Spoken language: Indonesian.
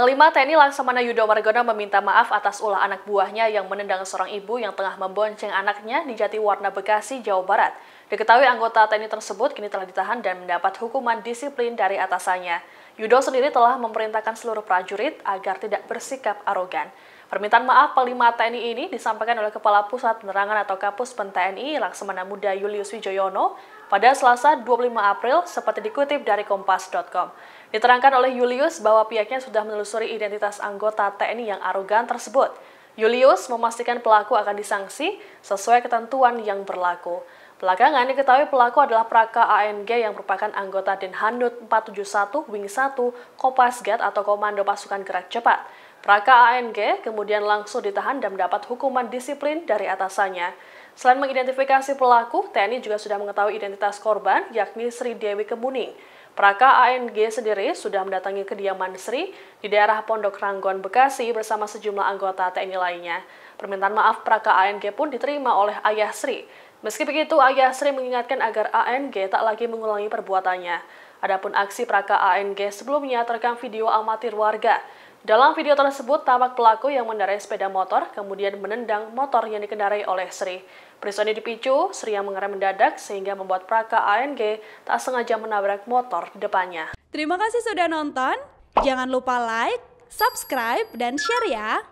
Panglima TNI Laksamana Yudo Margono meminta maaf atas ulah anak buahnya yang menendang seorang ibu yang tengah membonceng anaknya di Jati Warna Bekasi, Jawa Barat. Diketahui anggota TNI tersebut kini telah ditahan dan mendapat hukuman disiplin dari atasannya. Yudo sendiri telah memerintahkan seluruh prajurit agar tidak bersikap arogan. Permintaan maaf Panglima TNI ini disampaikan oleh Kepala Pusat Penerangan atau Kapus Pen TNI Laksamana Muda Julius Wijoyono pada Selasa 25 April seperti dikutip dari kompas.com. Diterangkan oleh Julius bahwa pihaknya sudah menelusuri identitas anggota TNI yang arogan tersebut. Julius memastikan pelaku akan disanksi sesuai ketentuan yang berlaku. Belakangan diketahui pelaku adalah Praka ANG yang merupakan anggota Denhanud 471 Wing 1 Kopasgat atau Komando Pasukan Gerak Cepat. Praka ANG kemudian langsung ditahan dan mendapat hukuman disiplin dari atasannya. Selain mengidentifikasi pelaku, TNI juga sudah mengetahui identitas korban, yakni Sri Dewi Kemuning. Praka ANG sendiri sudah mendatangi kediaman Sri di daerah Pondok Ranggon, Bekasi bersama sejumlah anggota TNI lainnya. Permintaan maaf Praka ANG pun diterima oleh ayah Sri. Meski begitu, ayah Sri mengingatkan agar ANG tak lagi mengulangi perbuatannya. Adapun aksi Praka ANG sebelumnya terekam video amatir warga. Dalam video tersebut, tampak pelaku yang mendarai sepeda motor kemudian menendang motor yang dikendarai oleh Sri. Peristiwa ini dipicu, Sri yang mengerem mendadak sehingga membuat Praka ANG tak sengaja menabrak motor di depannya. Terima kasih sudah nonton. Jangan lupa like, subscribe, dan share ya.